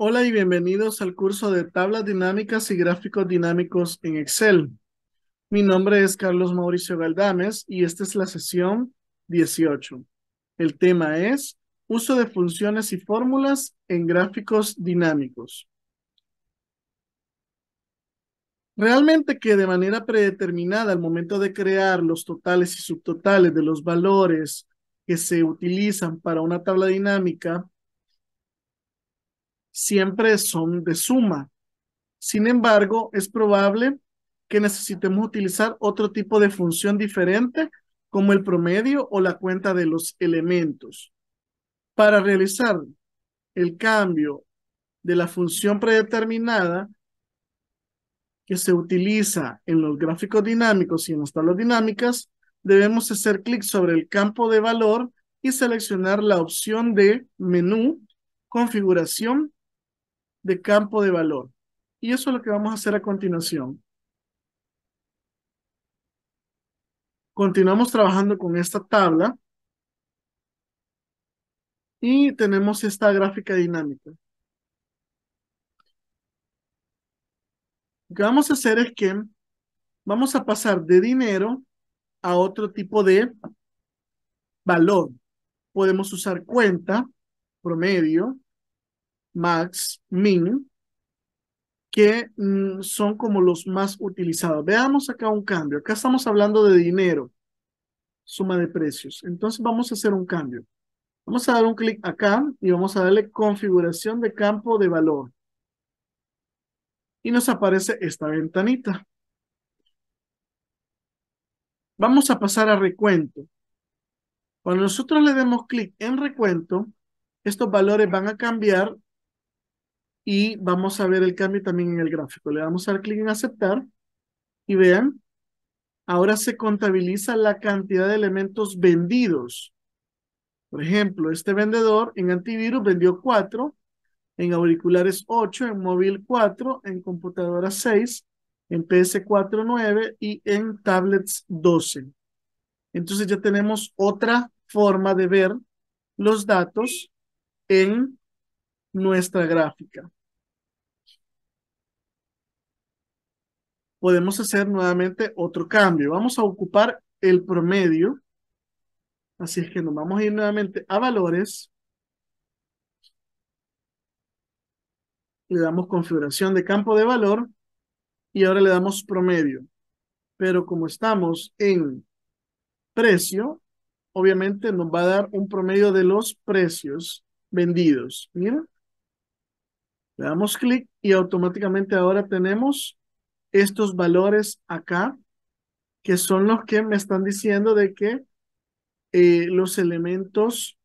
Hola y bienvenidos al curso de tablas dinámicas y gráficos dinámicos en Excel. Mi nombre es Carlos Mauricio Galdames y esta es la sesión 18. El tema es uso de funciones y fórmulas en gráficos dinámicos. Realmente que de manera predeterminada al momento de crear los totales y subtotales de los valores que se utilizan para una tabla dinámica, siempre son de suma. Sin embargo, es probable que necesitemos utilizar otro tipo de función diferente como el promedio o la cuenta de los elementos. Para realizar el cambio de la función predeterminada que se utiliza en los gráficos dinámicos y en las tablas dinámicas, debemos hacer clic sobre el campo de valor y seleccionar la opción de menú, configuración de campo de valor. Y eso es lo que vamos a hacer a continuación. Continuamos trabajando con esta tabla y tenemos esta gráfica dinámica. Lo que vamos a hacer es que vamos a pasar de dinero a otro tipo de valor. Podemos usar cuenta, promedio, Max, Min, que mm, son como los más utilizados. Veamos acá un cambio. Acá estamos hablando de dinero, suma de precios. Entonces vamos a hacer un cambio. Vamos a dar un clic acá y vamos a darle configuración de campo de valor. Y nos aparece esta ventanita. Vamos a pasar a recuento. Cuando nosotros le demos clic en recuento, estos valores van a cambiar y vamos a ver el cambio también en el gráfico. Le vamos a dar clic en aceptar y vean, ahora se contabiliza la cantidad de elementos vendidos. Por ejemplo, este vendedor en antivirus vendió 4, en auriculares 8, en móvil 4, en computadora 6, en PS4 9 y en tablets 12. Entonces ya tenemos otra forma de ver los datos en nuestra gráfica. podemos hacer nuevamente otro cambio. Vamos a ocupar el promedio. Así es que nos vamos a ir nuevamente a valores. Le damos configuración de campo de valor y ahora le damos promedio. Pero como estamos en precio, obviamente nos va a dar un promedio de los precios vendidos. Mira. Le damos clic y automáticamente ahora tenemos estos valores acá, que son los que me están diciendo de que eh, los elementos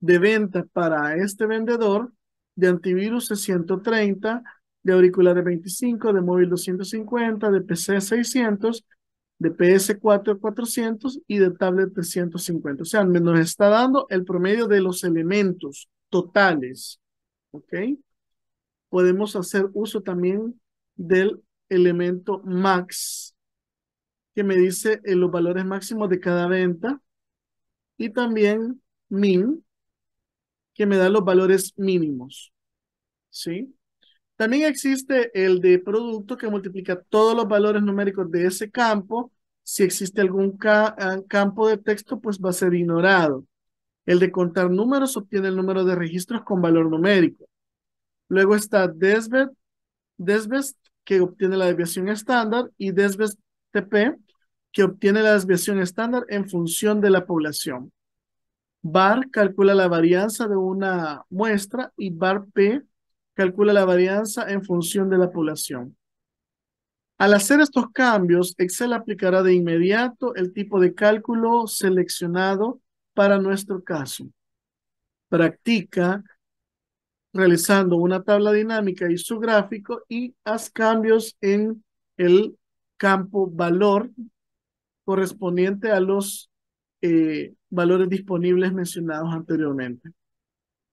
de venta para este vendedor de antivirus es 130, de auriculares 25, de móvil 250, de PC 600, de PS4 400 y de tablet 350. O sea, nos está dando el promedio de los elementos totales. ¿Ok? Podemos hacer uso también del elemento max que me dice eh, los valores máximos de cada venta y también min que me da los valores mínimos. ¿Sí? También existe el de producto que multiplica todos los valores numéricos de ese campo. Si existe algún ah, campo de texto, pues va a ser ignorado. El de contar números obtiene el número de registros con valor numérico. Luego está desbet. DESVEST que obtiene la desviación estándar, y desvest TP, que obtiene la desviación estándar en función de la población. bar calcula la varianza de una muestra y bar P calcula la varianza en función de la población. Al hacer estos cambios, Excel aplicará de inmediato el tipo de cálculo seleccionado para nuestro caso. Practica realizando una tabla dinámica y su gráfico y haz cambios en el campo valor correspondiente a los eh, valores disponibles mencionados anteriormente.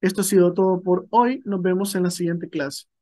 Esto ha sido todo por hoy. Nos vemos en la siguiente clase.